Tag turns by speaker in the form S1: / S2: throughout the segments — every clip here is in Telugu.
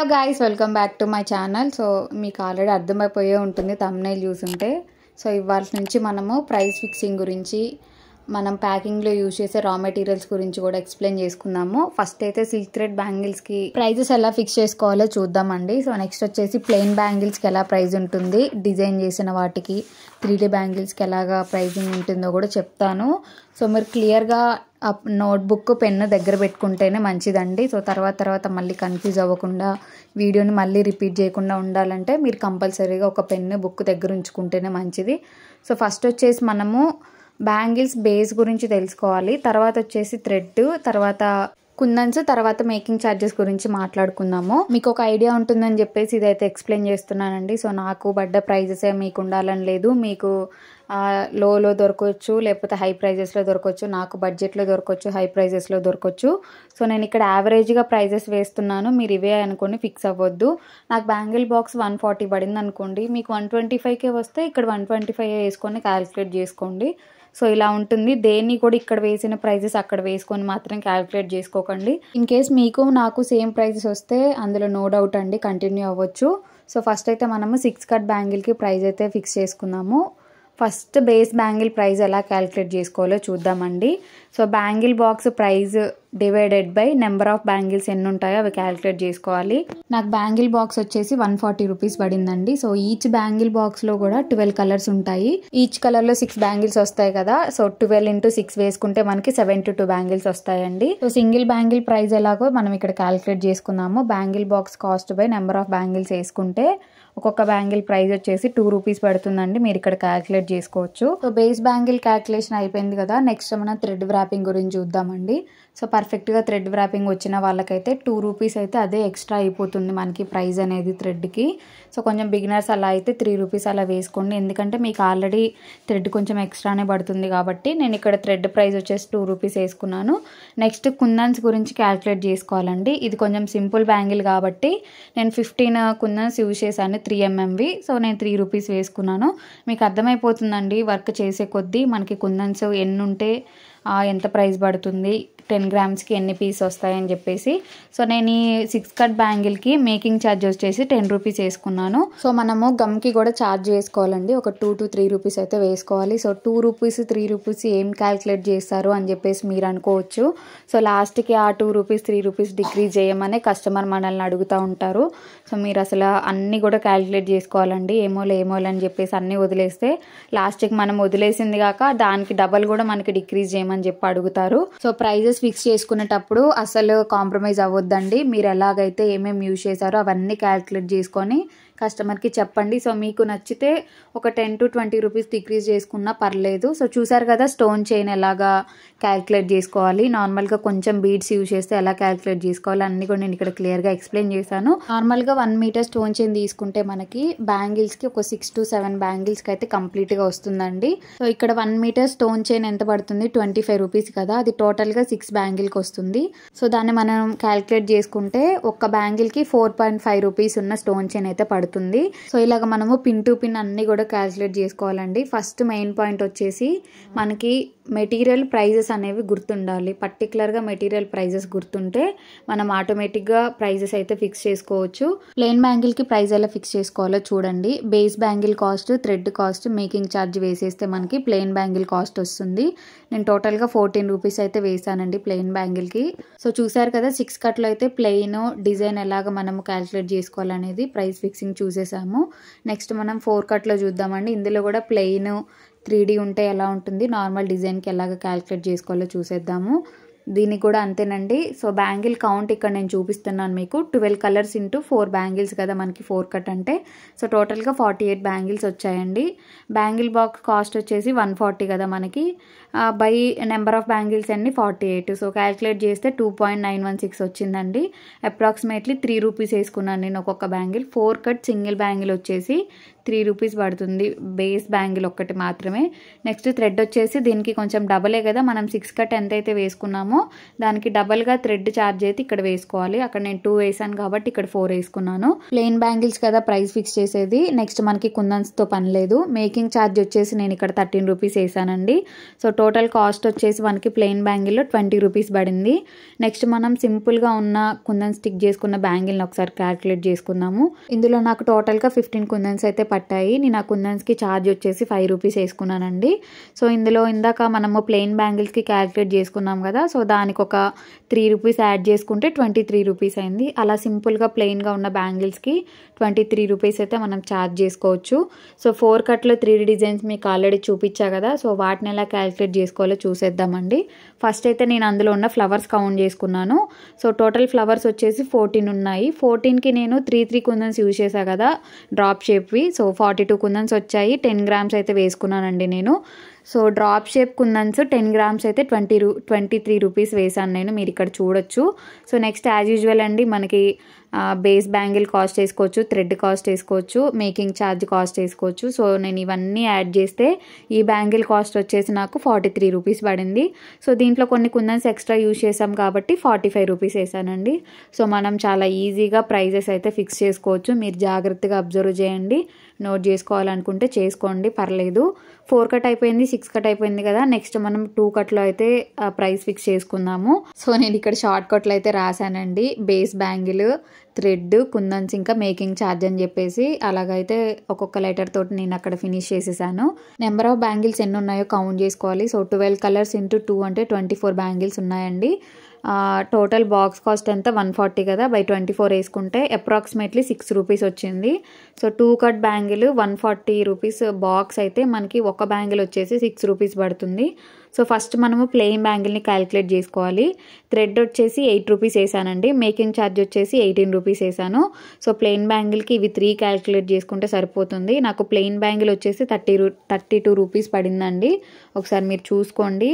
S1: hello guys welcome back to my channel so మీకు ఆల్రెడీ అర్థమైపోయే ఉంటుంది తమ్నైల్ చూసుంటే సో ఇవాళ నుంచి మనము ప్రైస్ ఫిక్సింగ్ గురించి మనం ప్యాకింగ్లో యూజ్ చేసే రా మెటీరియల్స్ గురించి కూడా ఎక్స్ప్లెయిన్ చేసుకున్నాము ఫస్ట్ అయితే సిల్క్ థ్రెడ్ బ్యాంగిల్స్కి ప్రైజెస్ ఎలా ఫిక్స్ చేసుకోవాలో చూద్దామండి సో నెక్స్ట్ వచ్చేసి ప్లెయిన్ బ్యాంగిల్స్కి ఎలా ప్రైజ్ ఉంటుంది డిజైన్ చేసిన వాటికి త్రీ డీ బ్యాంగిల్స్కి ఎలాగా ప్రైజింగ్ ఉంటుందో కూడా చెప్తాను సో మీరు క్లియర్గా నోట్బుక్ పెన్ను దగ్గర పెట్టుకుంటేనే మంచిదండి సో తర్వాత తర్వాత మళ్ళీ కన్ఫ్యూజ్ అవ్వకుండా వీడియోని మళ్ళీ రిపీట్ చేయకుండా ఉండాలంటే మీరు కంపల్సరీగా ఒక పెన్ను బుక్ దగ్గర ఉంచుకుంటేనే మంచిది సో ఫస్ట్ వచ్చేసి మనము బ్యాంగిల్స్ బేస్ గురించి తెలుసుకోవాలి తర్వాత వచ్చేసి థ్రెడ్ తర్వాత కుందన్స్ తర్వాత మేకింగ్ ఛార్జెస్ గురించి మాట్లాడుకుందాము మీకు ఒక ఐడియా ఉంటుందని చెప్పేసి ఇదైతే ఎక్స్ప్లెయిన్ చేస్తున్నానండి సో నాకు పడ్డ ప్రైజెసే మీకు ఉండాలని లేదు మీకు లోలో దొరకవచ్చు లేకపోతే హై ప్రైజెస్లో దొరకవచ్చు నాకు బడ్జెట్లో దొరకవచ్చు హై ప్రైజెస్లో దొరకవచ్చు సో నేను ఇక్కడ యావరేజ్గా ప్రైజెస్ వేస్తున్నాను మీరు ఇవే అనుకోండి ఫిక్స్ అవ్వద్దు నాకు బ్యాంగిల్ బాక్స్ వన్ ఫార్టీ పడింది అనుకోండి మీకు వన్ ట్వంటీ ఫైవ్కే వస్తే ఇక్కడ వన్ ట్వంటీ ఫైవ్ వేసుకొని క్యాలిక్యులేట్ చేసుకోండి సో ఇలా ఉంటుంది దేన్ని కూడా ఇక్కడ వేసిన ప్రైజెస్ అక్కడ వేసుకొని మాత్రం క్యాలిక్యులేట్ చేసుకోకండి ఇన్ కేస్ మీకు నాకు సేమ్ ప్రైజెస్ వస్తే అందులో నో డౌట్ అండి కంటిన్యూ అవ్వచ్చు సో ఫస్ట్ అయితే మనము సిక్స్ కట్ బ్యాంగిల్కి ప్రైస్ అయితే ఫిక్స్ చేసుకున్నాము ఫస్ట్ బేస్ బ్యాంగిల్ ప్రైస్ ఎలా క్యాలిక్యులేట్ చేసుకోవాలో చూద్దామండి so bangle box price divided by number of bangles ఎన్ని ఉంటాయో అవి క్యాలిక్యులేట్ చేసుకోవాలి నాకు బ్యాంగిల్ బాక్స్ వచ్చేసి వన్ ఫార్టీ రూపీస్ పడిందండి సో ఈచ్ బ్యాంగిల్ బాక్స్లో కూడా ట్వెల్వ్ కలర్స్ ఉంటాయి ఈచ్ కలర్లో సిక్స్ బ్యాంగిల్స్ వస్తాయి కదా సో ట్వెల్వ్ ఇంటూ సిక్స్ వేసుకుంటే మనకి సెవెంటీ టూ బ్యాంగిల్స్ వస్తాయండి సో సింగిల్ బ్యాంగిల్ ప్రైస్ ఎలాగో మనం ఇక్కడ క్యాలిక్యులేట్ చేసుకున్నాము bangle box cost by number of bangles వేసుకుంటే ఒక్కొక్క బ్యాంగిల్ ప్రైస్ వచ్చేసి టూ రూపీస్ పడుతుందండి మీరు ఇక్కడ క్యాల్కులేట్ చేసుకోవచ్చు సో బేస్ బ్యాంగిల్ క్యాల్కులేషన్ అయిపోయింది కదా నెక్స్ట్ మనం థ్రెడ్ వ్రాపింగ్ గురించి చూద్దామండి సో పర్ఫెక్ట్గా థ్రెడ్ వ్రాపింగ్ వచ్చిన వాళ్ళకైతే టూ రూపీస్ అయితే అదే ఎక్స్ట్రా అయిపోతుంది మనకి ప్రైస్ అనేది థ్రెడ్కి సో కొంచెం బిగినర్స్ అలా అయితే త్రీ రూపీస్ అలా వేసుకోండి ఎందుకంటే మీకు ఆల్రెడీ థ్రెడ్ కొంచెం ఎక్స్ట్రానే పడుతుంది కాబట్టి నేను ఇక్కడ థ్రెడ్ ప్రైస్ వచ్చేసి టూ రూపీస్ వేసుకున్నాను నెక్స్ట్ కుందన్స్ గురించి క్యాల్కులేట్ చేసుకోవాలండి ఇది కొంచెం సింపుల్ బ్యాంగిల్ కాబట్టి నేను ఫిఫ్టీన్ కుందన్స్ యూజ్ చేశాను త్రీ ఎంఎంవి సో నేను త్రీ రూపీస్ వేసుకున్నాను మీకు అర్థమైపోతుందండి వర్క్ చేసే కొద్దీ మనకి కుందన్స్ ఎన్ని ఉంటే ఎంత ప్రైస్ పడుతుంది టెన్ గ్రామ్స్కి ఎన్ని పీస్ వస్తాయని చెప్పేసి సో నేను ఈ సిక్స్ కట్ బ్యాంగిల్కి మేకింగ్ ఛార్జ్ వచ్చేసి టెన్ రూపీస్ వేసుకున్నాను సో మనము గమ్కి కూడా ఛార్జ్ చేసుకోవాలండి ఒక టూ టు త్రీ రూపీస్ అయితే వేసుకోవాలి so two rupees three rupees ఏం క్యాల్కులేట్ చేస్తారు అని చెప్పేసి మీరు అనుకోవచ్చు సో లాస్ట్కి ఆ two rupees three rupees decrease చేయమనే కస్టమర్ మనల్ని అడుగుతూ ఉంటారు సో మీరు అసలు అన్నీ కూడా క్యాల్కులేట్ చేసుకోవాలండి ఏమోలు ఏమోలు అని చెప్పేసి అన్నీ వదిలేస్తే లాస్ట్కి మనం వదిలేసింది కాక దానికి డబల్ కూడా మనకి డిక్రీజ్ చేయమని చెప్పి అడుగుతారు సో ప్రైజెస్ ప్రైజెస్ ఫిక్స్ చేసుకునేటప్పుడు అసలు కాంప్రమైజ్ అవ్వద్దండి మీరు ఎలాగైతే ఏమేమి యూజ్ చేశారో అవన్నీ క్యాల్కులేట్ చేసుకొని కస్టమర్కి చెప్పండి సో మీకు నచ్చితే ఒక ten to twenty rupees decrease చేసుకున్నా పర్లేదు సో చూసారు కదా స్టోన్ చైన్ ఎలాగా క్యాల్కులేట్ చేసుకోవాలి నార్మల్గా కొంచెం బీడ్స్ యూజ్ చేస్తే ఎలా క్యాల్కులేట్ చేసుకోవాలి అన్నీ కూడా నేను ఇక్కడ క్లియర్గా ఎక్స్ప్లెయిన్ చేశాను నార్మల్గా వన్ మీటర్ స్టోన్ చైన్ తీసుకుంటే మనకి బ్యాంగిల్స్కి ఒక సిక్స్ టు సెవెన్ బ్యాంగిల్స్కి అయితే కంప్లీట్గా వస్తుందండి సో ఇక్కడ వన్ మీటర్ స్టోన్ చైన్ ఎంత పడుతుంది ట్వంటీ ఫైవ్ రూపీస్ కదా అది టోటల్గా సిక్స్ బ్యాంగిల్కి వస్తుంది సో దాన్ని మనం క్యాలిక్యులేట్ చేసుకుంటే ఒక్క బ్యాంగిల్కి ఫోర్ పాయింట్ ఫైవ్ రూపీస్ ఉన్న స్టోన్ చైన్ అయితే పడుతుంది పడుతుంది సో ఇలాగ మనము పిన్ టు పిన్ అన్నీ కూడా క్యాల్కులేట్ చేసుకోవాలండి ఫస్ట్ మెయిన్ పాయింట్ వచ్చేసి మనకి మెటీరియల్ ప్రైజెస్ అనేవి గుర్తుండాలి పర్టికులర్గా మెటీరియల్ ప్రైజెస్ గుర్తుంటే మనం ఆటోమేటిక్గా ప్రైజెస్ అయితే ఫిక్స్ చేసుకోవచ్చు ప్లెయిన్ బ్యాంగిల్కి ప్రైస్ ఎలా ఫిక్స్ చేసుకోవాలో చూడండి base bangle cost thread cost making charge వేసేస్తే మనకి ప్లెయిన్ బ్యాంగిల్ కాస్ట్ వస్తుంది నేను టోటల్గా ఫోర్టీన్ రూపీస్ అయితే వేసానండి ప్లెయిన్ బ్యాంగిల్కి సో చూసారు కదా సిక్స్ కట్లో అయితే ప్లెయిన్ డిజైన్ ఎలాగ మనము క్యాల్కులేట్ చేసుకోవాలనేది ప్రైస్ ఫిక్సింగ్ చూసేసాము నెక్స్ట్ మనం ఫోర్ కట్లో చూద్దామండి ఇందులో కూడా ప్లెయిన్ త్రీ డీ ఉంటే ఎలా ఉంటుంది నార్మల్ డిజైన్కి ఎలాగ క్యాలిక్యులేట్ చేసుకోవాలో చూసేద్దాము దీన్ని కూడా అంతేనండి సో బ్యాంగిల్ కౌంట్ ఇక్కడ నేను చూపిస్తున్నాను మీకు twelve colours into four bangles కదా మనకి ఫోర్ కట్ అంటే సో టోటల్గా ఫార్టీ ఎయిట్ బ్యాంగిల్స్ వచ్చాయండి బ్యాంగిల్ బాక్స్ కాస్ట్ వచ్చేసి వన్ ఫార్టీ కదా మనకి బై నెంబర్ ఆఫ్ బ్యాంగిల్స్ అన్ని ఫార్టీ ఎయిట్ సో క్యాల్కులేట్ చేస్తే two point nine one six వచ్చిందండి అప్రాక్సిమేట్లీ త్రీ రూపీస్ వేసుకున్నాను నేను ఒక్కొక్క bangle four cut single bangle వచ్చేసి త్రీ రూపీస్ పడుతుంది బేస్ బ్యాంగిల్ ఒక్కటి మాత్రమే నెక్స్ట్ థ్రెడ్ వచ్చేసి దీనికి కొంచెం డబలే కదా మనం సిక్స్ కట్ ఎంత అయితే వేసుకున్నామో దానికి డబల్గా థ్రెడ్ ఛార్జ్ అయితే ఇక్కడ వేసుకోవాలి అక్కడ నేను టూ వేసాను కాబట్టి ఇక్కడ ఫోర్ వేసుకున్నాను ప్లెయిన్ బ్యాంగిల్స్ కదా ప్రైస్ ఫిక్స్ చేసేది నెక్స్ట్ మనకి కుందన్స్తో పని లేదు మేకింగ్ ఛార్జ్ వచ్చేసి నేను ఇక్కడ థర్టీన్ రూపీస్ వేసానండి సో టోటల్ కాస్ట్ వచ్చేసి మనకి ప్లెయిన్ బ్యాంగిల్లో ట్వంటీ రూపీస్ పడింది నెక్స్ట్ మనం సింపుల్గా ఉన్న కుందన్ స్టిక్ చేసుకున్న బ్యాంగిల్ని ఒకసారి క్యాల్కులేట్ చేసుకుందాము ఇందులో నాకు టోటల్గా ఫిఫ్టీన్ కుందన్స్ అయితే పట్టాయి నేను ఆ కుందన్స్కి ఛార్జ్ వచ్చేసి ఫైవ్ రూపీస్ వేసుకున్నానండి సో ఇందులో ఇందాక మనము ప్లెయిన్ బ్యాంగిల్స్కి క్యాలిక్యులేట్ చేసుకున్నాం కదా సో దానికి ఒక త్రీ రూపీస్ యాడ్ చేసుకుంటే ట్వంటీ త్రీ రూపీస్ అయింది అలా సింపుల్గా ప్లెయిన్గా ఉన్న బ్యాంగిల్స్కి ట్వంటీ త్రీ రూపీస్ అయితే మనం ఛార్జ్ చేసుకోవచ్చు సో ఫోర్ కట్లో త్రీ డిజైన్స్ మీకు ఆల్రెడీ చూపించా కదా సో వాటిని ఎలా క్యాలిక్యులేట్ చేసుకోవాలో చూసేద్దామండి ఫస్ట్ అయితే నేను అందులో ఉన్న ఫ్లవర్స్ కౌంట్ చేసుకున్నాను సో టోటల్ ఫ్లవర్స్ వచ్చేసి ఫోర్టీన్ ఉన్నాయి ఫోర్టీన్కి నేను త్రీ త్రీ కుందన్స్ యూజ్ చేశాను కదా డ్రాప్ షేప్వి సో ఫార్టీ టూ కుందన్స్ వచ్చాయి టెన్ గ్రామ్స్ అయితే వేసుకున్నానండి నేను so drop shape kundans ten grams అయితే ట్వంటీ రూ ట్వంటీ త్రీ రూపీస్ వేసాను నేను మీరు ఇక్కడ చూడొచ్చు సో నెక్స్ట్ యాజ్ యూజువల్ అండి మనకి బేస్ బ్యాంగిల్ కాస్ట్ వేసుకోవచ్చు థ్రెడ్ కాస్ట్ వేసుకోవచ్చు మేకింగ్ ఛార్జ్ కాస్ట్ వేసుకోవచ్చు సో నేను ఇవన్నీ యాడ్ చేస్తే ఈ బ్యాంగిల్ కాస్ట్ వచ్చేసి నాకు ఫార్టీ త్రీ రూపీస్ పడింది సో దీంట్లో కొన్ని కుందన్స్ ఎక్స్ట్రా యూజ్ చేసాం కాబట్టి ఫార్టీ ఫైవ్ రూపీస్ వేసానండి సో మనం చాలా ఈజీగా ప్రైజెస్ అయితే ఫిక్స్ చేసుకోవచ్చు మీరు జాగ్రత్తగా అబ్జర్వ్ చేయండి నోట్ చేసుకోవాలనుకుంటే చేసుకోండి పర్లేదు ఫోర్ కట్ అయిపోయింది సిక్స్ కట్ అయిపోయింది కదా నెక్స్ట్ మనం టూ కట్లో అయితే ప్రైస్ ఫిక్స్ చేసుకుందాము సో నేను ఇక్కడ షార్ట్ కట్లో అయితే రాశానండి బేస్ బ్యాంగిల్ థ్రెడ్ కుందన్స్ ఇంకా మేకింగ్ ఛార్జ్ అని చెప్పేసి అలాగైతే ఒక్కొక్క లెటర్ తోటి నేను అక్కడ ఫినిష్ చేసేసాను నెంబర్ ఆఫ్ బ్యాంగిల్స్ ఎన్ని ఉన్నాయో కౌంట్ చేసుకోవాలి so twelve colours into two అంటే ట్వంటీ ఫోర్ బ్యాంగిల్స్ ఉన్నాయండి టోటల్ బాక్స్ కాస్ట్ ఎంత వన్ ఫార్టీ కదా బై ట్వంటీ ఫోర్ వేసుకుంటే అప్రాక్సిమేట్లీ సిక్స్ రూపీస్ వచ్చింది so two cut bangle one forty rupees box అయితే మనకి ఒక బ్యాంగిల్ వచ్చేసి సిక్స్ రూపీస్ పడుతుంది సో ఫస్ట్ మనము ప్లేయింగ్ బ్యాంగిల్ని క్యాలిక్యులేట్ చేసుకోవాలి థ్రెడ్ వచ్చేసి ఎయిట్ రూపీస్ వేసానండి మేకింగ్ ఛార్జ్ వచ్చేసి ఎయిటీన్ రూపీస్ వేసాను సో ప్లెయిన్ బ్యాంగిల్కి ఇవి త్రీ క్యాలిక్యులేట్ చేసుకుంటే సరిపోతుంది నాకు ప్లెయిన్ బ్యాంగిల్ వచ్చేసి థర్టీ రూ థర్టీ టూ రూపీస్ పడిందండి ఒకసారి మీరు చూసుకోండి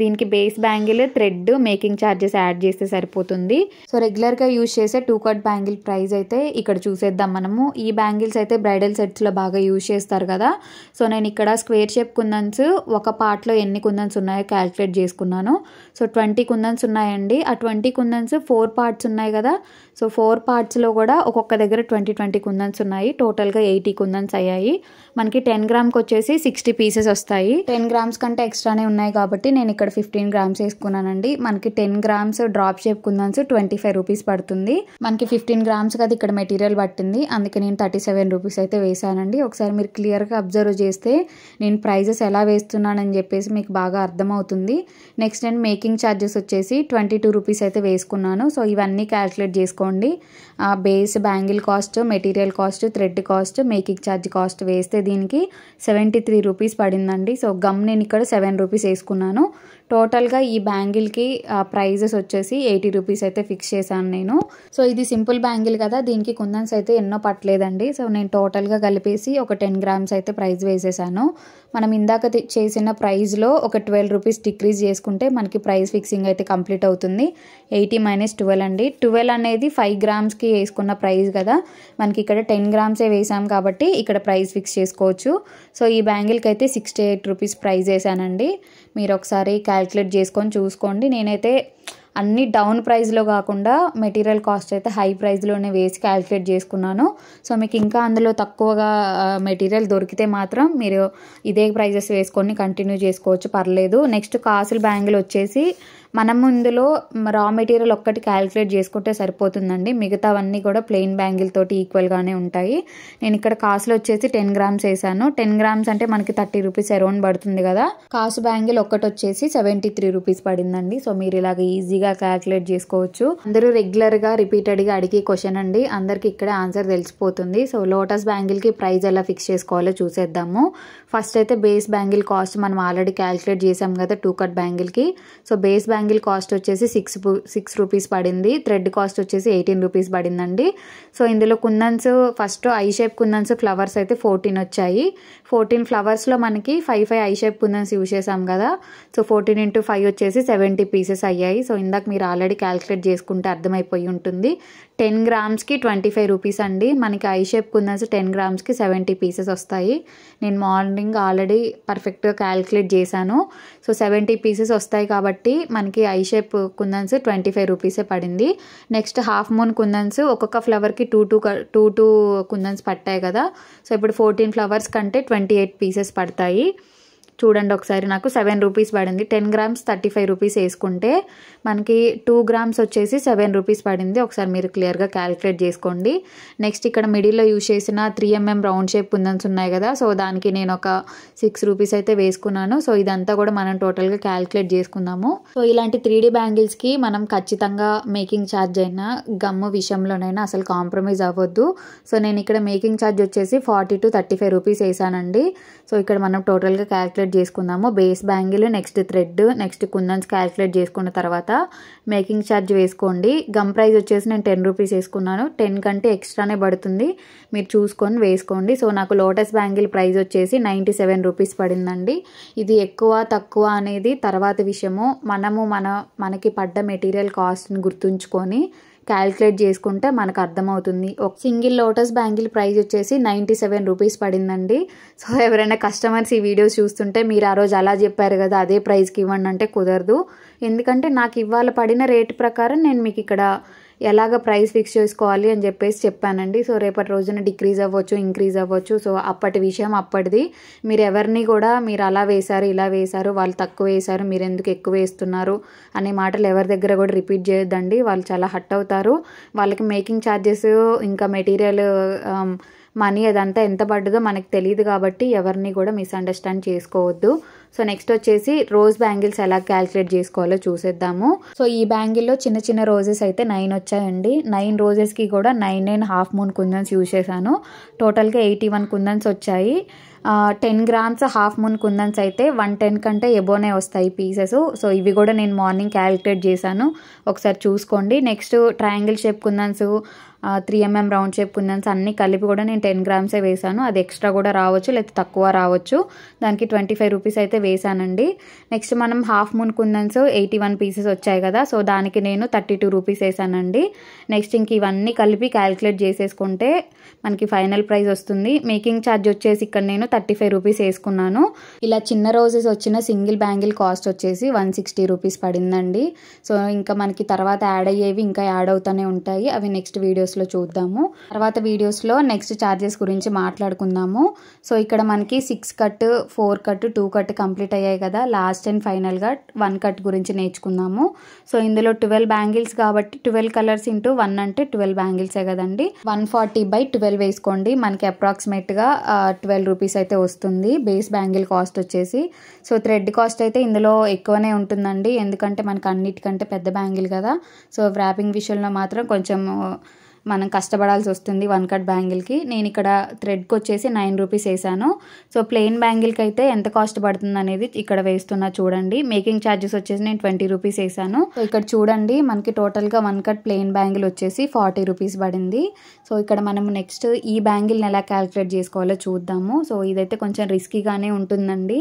S1: దీనికి base bangle thread making charges add చేస్తే సరిపోతుంది సో రెగ్యులర్గా యూజ్ చేసే టూ కట్ బ్యాంగిల్ ప్రైస్ అయితే ఇక్కడ చూసేద్దాం మనము ఈ బ్యాంగిల్స్ అయితే బ్రైడల్ సెట్స్లో బాగా యూజ్ చేస్తారు కదా సో నేను ఇక్కడ స్క్వేర్ షేప్ కుందన్స్ ఒక పార్ట్లో ఎన్ని కుందన్స్ ఉన్నాయో క్యాల్కులేట్ చేసుకున్నాను సో ట్వంటీ కుందన్స్ ఉన్నాయండి ఆ ట్వంటీ కుందన్స్ ఫోర్ పార్ట్స్ ఉన్నాయి కదా సో ఫోర్ పార్ట్స్లో కూడా ఒక్కొక్క దగ్గర ట్వంటీ ట్వంటీ కుందన్స్ ఉన్నాయి టోటల్గా ఎయిటీ కుందన్స్ అయ్యాయి మనకి టెన్ గ్రామ్కి వచ్చేసి సిక్స్టీ పీసెస్ వస్తాయి టెన్ గ్రామ్స్ కంటే ఎక్స్ట్రానే ఉన్నాయి కాబట్టి నేను ఇక్కడ ఇక్కడ ఫిఫ్టీన్ గ్రామ్స్ వేసుకున్నానండి మనకి ten grams drop shape kundans twenty five rupees పడుతుంది మనకి ఫిఫ్టీన్ గ్రామ్స్ కదా ఇక్కడ మెటీరియల్ పట్టింది అందుకే నేను థర్టీ సెవెన్ రూపీస్ అయితే వేసానండి ఒకసారి మీరు క్లియర్గా అబ్జర్వ్ చేస్తే నేను ప్రైజెస్ ఎలా వేస్తున్నానని చెప్పేసి మీకు బాగా అర్థమవుతుంది నెక్స్ట్ నేను మేకింగ్ ఛార్జెస్ వచ్చేసి ట్వంటీ టూ రూపీస్ అయితే వేసుకున్నాను సో ఇవన్నీ క్యాల్కులేట్ చేసుకోండి base bangle cost material cost thread cost making charge cost వేస్తే దీనికి సెవెంటీ త్రీ రూపీస్ పడిందండి సో గమ్ నేను ఇక్కడ సెవెన్ రూపీస్ వేసుకున్నాను టోటల్గా ఈ బ్యాంగిల్కి ప్రైజెస్ వచ్చేసి ఎయిటీ రూపీస్ అయితే ఫిక్స్ చేశాను నేను సో ఇది సింపుల్ బ్యాంగిల్ కదా దీనికి కుందన్స్ అయితే ఎన్నో పట్టలేదండి సో నేను టోటల్గా కలిపేసి ఒక టెన్ గ్రామ్స్ అయితే ప్రైస్ వేసేసాను మనం ఇందాక చేసిన ప్రైస్లో ఒక ట్వెల్వ్ రూపీస్ డిక్రీజ్ చేసుకుంటే మనకి ప్రైస్ ఫిక్సింగ్ అయితే కంప్లీట్ అవుతుంది ఎయిటీ మైనస్ ట్వెల్వ్ అండి ట్వెల్వ్ అనేది ఫైవ్ గ్రామ్స్కి వేసుకున్న ప్రైస్ కదా మనకి ఇక్కడ టెన్ గ్రామ్సే వేసాం కాబట్టి ఇక్కడ ప్రైస్ ఫిక్స్ చేసుకోవచ్చు సో ఈ బ్యాంగిల్కి అయితే సిక్స్టీ ఎయిట్ రూపీస్ ప్రైజ్ వేసానండి మీరు ఒకసారి క్యాల్కులేట్ చేసుకొని చూసుకోండి నేనైతే అన్ని డౌన్ ప్రైస్లో కాకుండా మెటీరియల్ కాస్ట్ అయితే హై ప్రైస్లోనే వేసి క్యాల్కులేట్ చేసుకున్నాను సో మీకు ఇంకా అందులో తక్కువగా మెటీరియల్ దొరికితే మాత్రం మీరు ఇదే ప్రైజెస్ వేసుకొని కంటిన్యూ చేసుకోవచ్చు పర్లేదు నెక్స్ట్ కాసులు బ్యాంగిల్ వచ్చేసి మనం ఇందులో రా మెటీరియల్ ఒక్కటి క్యాలిక్యులేట్ చేసుకుంటే సరిపోతుందండి మిగతావన్నీ కూడా ప్లెయిన్ బ్యాంగిల్ తోటి ఈక్వల్గానే ఉంటాయి నేను ఇక్కడ కాసులు వచ్చేసి టెన్ గ్రామ్స్ వేసాను టెన్ గ్రామ్స్ అంటే మనకి థర్టీ రూపీస్ అరౌండ్ పడుతుంది కదా కాసు బ్యాంగిల్ ఒక్కటి వచ్చేసి సెవెంటీ త్రీ రూపీస్ పడిందండి సో మీరు ఇలాగ ఈజీగా ఈజీగా క్యాల్కులేట్ చేసుకోవచ్చు అందరూ రెగ్యులర్ రిపీటెడ్ రిపీటెడ్గా అడిగే క్వశ్చన్ అండి అందరికి ఇక్కడే ఆన్సర్ తెలిసిపోతుంది సో లోటస్ బ్యాంగిల్ కి ప్రైస్ ఎలా ఫిక్స్ చేసుకోవాలో చూసేద్దాము ఫస్ట్ అయితే బేస్ బ్యాంగిల్ కాస్ట్ మనం ఆల్రెడీ క్యాలిక్యులేట్ చేసాం కదా టూ కట్ బ్యాంగిల్కి సో బేస్ బ్యాంగిల్ కాస్ట్ వచ్చేసి సిక్స్ సిక్స్ రూపీస్ పడింది థ్రెడ్ కాస్ట్ వచ్చేసి ఎయిటీన్ రూపీస్ పడిందండి సో ఇందులో kundans first I shape kundans flowers అయితే ఫోర్టీన్ వచ్చాయి ఫోర్టీన్ ఫ్లవర్స్లో మనకి five five I shape kundans use చేసాం కదా సో ఫోర్టీన్ ఇంటూ ఫైవ్ వచ్చేసి సెవెంటీ పీసెస్ అయ్యాయి సో ఇందాక మీరు ఆల్రెడీ క్యాలిక్యులేట్ చేసుకుంటే అర్థమైపోయి ఉంటుంది టెన్ గ్రామ్స్కి ట్వంటీ ఫైవ్ రూపీస్ అండి మనకి ఐ షేప్ కుందన్స్ టెన్ గ్రామ్స్కి సెవెంటీ పీసెస్ వస్తాయి నేను మార్నింగ్ స్టిచ్చింగ్ ఆల్రెడీ పర్ఫెక్ట్గా క్యాలిక్యులేట్ చేశాను సో సెవెంటీ పీసెస్ వస్తాయి కాబట్టి మనకి I shape kundans twenty five రూపీసే పడింది నెక్స్ట్ హాఫ్ మూన్ కుందన్స్ ఒక్కొక్క ఫ్లవర్కి two two two two kundans పట్టాయి కదా సో ఇప్పుడు ఫోర్టీన్ ఫ్లవర్స్ కంటే ట్వంటీ ఎయిట్ పీసెస్ పడతాయి చూడండి ఒకసారి నాకు సెవెన్ రూపీస్ పడింది ten grams thirty five rupees వేసుకుంటే మనకి టూ గ్రామ్స్ వచ్చేసి సెవెన్ రూపీస్ పడింది ఒకసారి మీరు క్లియర్గా క్యాలిక్యులేట్ చేసుకోండి నెక్స్ట్ ఇక్కడ మిడిల్లో యూజ్ చేసిన త్రీ ఎంఎం రౌండ్ షేప్ ఉందని ఉన్నాయి కదా సో దానికి నేను ఒక సిక్స్ రూపీస్ అయితే వేసుకున్నాను సో ఇదంతా కూడా మనం టోటల్గా క్యాలిక్యులేట్ చేసుకుందాము సో ఇలాంటి త్రీ డీ బ్యాంగిల్స్కి మనం ఖచ్చితంగా మేకింగ్ ఛార్జ్ అయినా గమ్ము విషయంలోనైనా అసలు కాంప్రమైజ్ అవ్వద్దు సో నేను ఇక్కడ మేకింగ్ ఛార్జ్ వచ్చేసి forty to thirty five rupees వేసానండి సో ఇక్కడ మనం టోటల్గా క్యాల్కులేట్ క్యాలిక్యులేట్ చేసుకుందాము base bangle next thread next kundans calculate చేసుకున్న తర్వాత మేకింగ్ ఛార్జ్ వేసుకోండి గమ్ ప్రైస్ వచ్చేసి నేను టెన్ రూపీస్ వేసుకున్నాను టెన్ కంటే ఎక్స్ట్రానే పడుతుంది మీరు చూసుకొని వేసుకోండి సో నాకు లోటస్ బ్యాంగిల్ ప్రైస్ వచ్చేసి నైంటీ సెవెన్ రూపీస్ పడిందండి ఇది ఎక్కువ తక్కువ అనేది తర్వాత విషయము మనము మన మనకి పడ్డ మెటీరియల్ కాస్ట్ని గుర్తుంచుకొని క్యాల్కులేట్ చేసుకుంటే మనకు అర్థమవుతుంది ఒక సింగిల్ లోటస్ బ్యాంగిల్ ప్రైస్ వచ్చేసి నైంటీ సెవెన్ రూపీస్ పడిందండి సో ఎవరైనా కస్టమర్స్ ఈ వీడియోస్ చూస్తుంటే మీరు ఆ రోజు అలా చెప్పారు కదా అదే ప్రైస్కి ఇవ్వండి అంటే కుదరదు ఎందుకంటే నాకు ఇవాళ పడిన రేటు ప్రకారం నేను మీకు ఇక్కడ ఎలాగ ప్రైస్ ఫిక్స్ చేసుకోవాలి అని చెప్పేసి చెప్పానండి సో రేపటి రోజున డిక్రీజ్ అవ్వచ్చు ఇంక్రీజ్ అవ్వచ్చు సో అప్పటి విషయం అప్పటిది మీరు ఎవరిని కూడా మీరు అలా వేశారు ఇలా వేశారు వాళ్ళు తక్కువ వేశారు మీరు ఎందుకు ఎక్కువ వేస్తున్నారు అనే మాటలు ఎవరి దగ్గర కూడా రిపీట్ చేయొద్దండి వాళ్ళు చాలా హట్ అవుతారు వాళ్ళకి మేకింగ్ ఛార్జెస్ ఇంకా మెటీరియల్ మనీ అదంతా ఎంత పడ్డదో మనకు తెలియదు కాబట్టి ఎవరిని కూడా మిస్అండర్స్టాండ్ చేసుకోవద్దు సో నెక్స్ట్ వచ్చేసి రోజ్ బ్యాంగిల్స్ ఎలా క్యాల్కులేట్ చేసుకోవాలో చూసేద్దాము సో ఈ బ్యాంగిల్లో చిన్న చిన్న రోజెస్ అయితే నైన్ వచ్చాయండి నైన్ రోజెస్కి కూడా nine nine half moon kundans use చేశాను టోటల్గా ఎయిటీ వన్ కుందన్స్ వచ్చాయి ten grams half moon kundans అయితే వన్ టెన్ కంటే ఎబోనే వస్తాయి పీసెస్ సో ఇవి కూడా నేను మార్నింగ్ క్యాలిక్యులేట్ చేశాను ఒకసారి చూసుకోండి next triangle shape kundans three MM round shape kundans అన్నీ కలిపి కూడా నేను టెన్ గ్రామ్సే వేసాను అది ఎక్స్ట్రా కూడా రావచ్చు లేకపోతే తక్కువ రావచ్చు దానికి ట్వంటీ ఫైవ్ రూపీస్ అయితే వేసానండి నెక్స్ట్ మనం half moon kundans eighty one pieces వచ్చాయి కదా సో దానికి నేను థర్టీ టూ రూపీస్ వేసానండి నెక్స్ట్ ఇంక ఇవన్నీ కలిపి క్యాలిక్యులేట్ చేసేసుకుంటే మనకి ఫైనల్ ప్రైస్ వస్తుంది మేకింగ్ ఛార్జ్ వచ్చేసి ఇక్కడ నేను థర్టీ ఫైవ్ రూపీస్ వేసుకున్నాను ఇలా చిన్న రోజెస్ వచ్చిన సింగిల్ బ్యాంగిల్ కాస్ట్ వచ్చేసి వన్ సిక్స్టీ రూపీస్ పడిందండి సో ఇంకా మనకి తర్వాత యాడ్ అయ్యేవి ఇంకా యాడ్ అవుతూనే ఉంటాయి అవి నెక్స్ట్ వీడియోస్ వీడియోస్లో చూద్దాము తర్వాత వీడియోస్లో నెక్స్ట్ ఛార్జెస్ గురించి మాట్లాడుకుందాము సో ఇక్కడ మనకి six cut four cut two cut complete అయ్యాయి కదా లాస్ట్ అండ్ ఫైనల్గా వన్ కట్ గురించి నేర్చుకుందాము సో ఇందులో ట్వెల్వ్ బ్యాంగిల్స్ కాబట్టి ట్వెల్వ్ కలర్స్ ఇంటూ వన్ అంటే ట్వెల్వ్ బ్యాంగిల్సే కదండి వన్ ఫార్టీ బై ట్వెల్వ్ వేసుకోండి మనకి అప్రాక్సిమేట్గా ట్వెల్వ్ రూపీస్ అయితే వస్తుంది బేస్ బ్యాంగిల్ కాస్ట్ వచ్చేసి సో థ్రెడ్ కాస్ట్ అయితే ఇందులో ఎక్కువనే ఉంటుందండి ఎందుకంటే మనకు అన్నిటికంటే పెద్ద బ్యాంగిల్ కదా సో వ్రాపింగ్ విషయంలో మాత్రం కొంచెం మనం కష్టపడాల్సి వస్తుంది వన్ కట్ బ్యాంగిల్కి నేను ఇక్కడ థ్రెడ్కి వచ్చేసి నైన్ రూపీస్ వేసాను సో ప్లెయిన్ బ్యాంగిల్కి అయితే ఎంత కాస్ట్ పడుతుంది అనేది ఇక్కడ వేస్తున్నా చూడండి మేకింగ్ ఛార్జెస్ వచ్చేసి నేను ట్వంటీ రూపీస్ వేసాను సో ఇక్కడ చూడండి మనకి టోటల్గా వన్ కట్ ప్లెయిన్ బ్యాంగిల్ వచ్చేసి ఫార్టీ రూపీస్ పడింది సో ఇక్కడ మనం నెక్స్ట్ ఈ బ్యాంగిల్ని ఎలా క్యాల్కులేట్ చేసుకోవాలో చూద్దాము సో ఇదైతే కొంచెం రిస్కీగానే ఉంటుందండి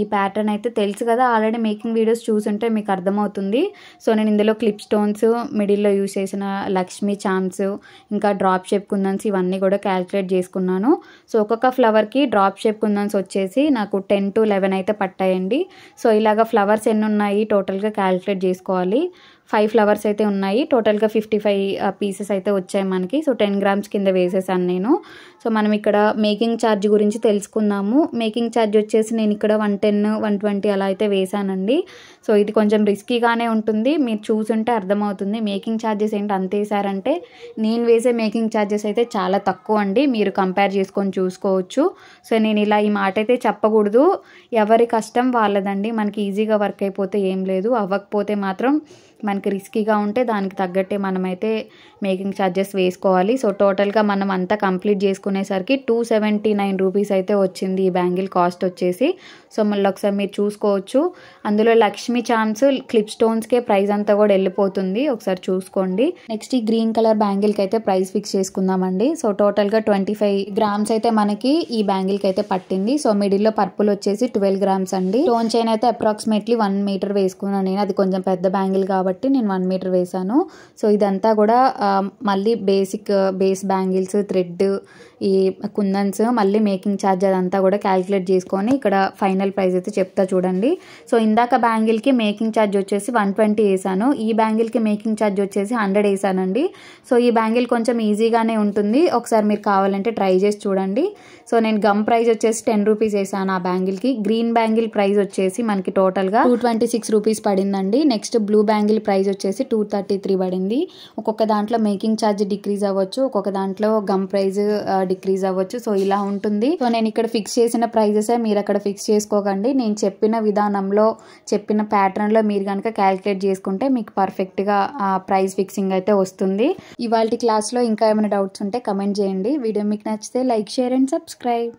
S1: ఈ ప్యాటర్న్ అయితే తెలుసు కదా ఆల్రెడీ మేకింగ్ వీడియోస్ చూసుంటే మీకు అర్థమవుతుంది సో నేను ఇందులో క్లిప్ స్టోన్స్ మిడిల్లో యూస్ చేసిన లక్ష్మీ ఛాన్స్ ఇంకా డ్రాప్ షేప్ కుందన్స్ ఇవన్నీ కూడా క్యాల్కులేట్ చేసుకున్నాను సో ఒక్కొక్క ఫ్లవర్కి డ్రాప్ షేప్ కుందన్స్ వచ్చేసి నాకు టెన్ టు లెవెన్ అయితే పట్టాయండి సో ఇలాగ ఫ్లవర్స్ ఎన్ని ఉన్నాయి టోటల్గా క్యాల్కులేట్ చేసుకోవాలి ఫైవ్ ఫ్లవర్స్ అయితే ఉన్నాయి టోటల్గా ఫిఫ్టీ ఫైవ్ పీసెస్ అయితే వచ్చాయి మనకి సో టెన్ గ్రామ్స్ కింద వేసేసాను నేను సో మనం ఇక్కడ మేకింగ్ ఛార్జ్ గురించి తెలుసుకుందాము మేకింగ్ ఛార్జ్ వచ్చేసి నేను ఇక్కడ వన్ టెన్ వన్ ట్వంటీ అలా అయితే వేసానండి సో ఇది కొంచెం రిస్కీగానే ఉంటుంది మీరు చూసుంటే అర్థమవుతుంది మేకింగ్ ఛార్జెస్ ఏంటి అంత వేసారంటే నేను వేసే మేకింగ్ ఛార్జెస్ అయితే చాలా తక్కువ అండి మీరు కంపేర్ చేసుకొని చూసుకోవచ్చు సో నేను ఇలా ఈ మాట అయితే చెప్పకూడదు ఎవరి కష్టం వాళ్ళదండి మనకి ఈజీగా వర్క్ అయిపోతే ఏం లేదు అవ్వకపోతే మాత్రం మనకి రిస్కీగా ఉంటే దానికి తగ్గట్టే మనమైతే మేకింగ్ ఛార్జెస్ వేసుకోవాలి సో టోటల్గా మనం అంతా కంప్లీట్ చేసుకునేసరికి టూ సెవెంటీ నైన్ రూపీస్ అయితే వచ్చింది ఈ బ్యాంగిల్ కాస్ట్ వచ్చేసి సో మళ్ళీ ఒకసారి మీరు చూసుకోవచ్చు అందులో లక్ష్మీ ఛాన్స్ క్లిప్ స్టోన్స్కే ప్రైస్ అంతా కూడా వెళ్ళిపోతుంది ఒకసారి చూసుకోండి నెక్స్ట్ ఈ గ్రీన్ కలర్ బ్యాంగిల్కి అయితే ప్రైస్ ఫిక్స్ చేసుకుందామండి సో టోటల్గా ట్వంటీ ఫైవ్ గ్రామ్స్ అయితే మనకి ఈ బ్యాంగిల్కి అయితే పట్టింది సో మిడిల్లో పర్పుల్ వచ్చేసి ట్వెల్వ్ గ్రామ్స్ అండి స్టోన్ చైన్ అయితే అప్రాక్సిమేట్లీ వన్ మీటర్ వేసుకున్నాను నేను అది కొంచెం పెద్ద బ్యాంగిల్ కాబట్టి కాబట్టి నేను వన్ మీటర్ వేశాను సో ఇదంతా కూడా మళ్ళీ బేసిక్ బేస్ బ్యాంగిల్స్ థ్రెడ్ ఈ కుందన్స్ మళ్ళీ మేకింగ్ ఛార్జ్ అదంతా కూడా క్యాలిక్యులేట్ చేసుకొని ఇక్కడ ఫైనల్ ప్రైస్ అయితే చెప్తా చూడండి సో ఇందాక బ్యాంగిల్కి మేకింగ్ ఛార్జ్ వచ్చేసి వన్ ట్వంటీ వేసాను ఈ బ్యాంగిల్కి మేకింగ్ ఛార్జ్ వచ్చేసి హండ్రెడ్ వేసానండి సో ఈ బ్యాంగిల్ కొంచెం ఈజీగానే ఉంటుంది ఒకసారి మీరు కావాలంటే ట్రై చేసి చూడండి సో నేను గమ్ ప్రైస్ వచ్చేసి టెన్ రూపీస్ వేసాను ఆ బ్యాంగిల్కి గ్రీన్ బ్యాంగిల్ ప్రైస్ వచ్చేసి మనకి టోటల్గా టూ ట్వంటీ సిక్స్ రూపీస్ పడిందండి నెక్స్ట్ బ్లూ బ్యాంగిల్ ప్రైస్ వచ్చేసి టూ థర్టీ త్రీ పడింది ఒక్కొక్క దాంట్లో మేకింగ్ ఛార్జ్ డిక్రీజ్ అవ్వచ్చు ఒక్కొక్క దాంట్లో గమ్ ప్రైజ్ డిక్రీజ్ అవ్వచ్చు సో ఇలా ఉంటుంది సో నేను ఇక్కడ ఫిక్స్ చేసిన ప్రైజెస్ మీరు అక్కడ ఫిక్స్ చేసుకోకండి నేను చెప్పిన విధానంలో చెప్పిన లో మీరు కనుక క్యాలిక్యులేట్ చేసుకుంటే మీకు పర్ఫెక్ట్గా ప్రైస్ ఫిక్సింగ్ అయితే వస్తుంది ఇవాళ క్లాస్లో ఇంకా ఏమైనా డౌట్స్ ఉంటే కమెంట్ చేయండి వీడియో మీకు నచ్చితే లైక్ షేర్ అండ్ సబ్స్క్రైబ్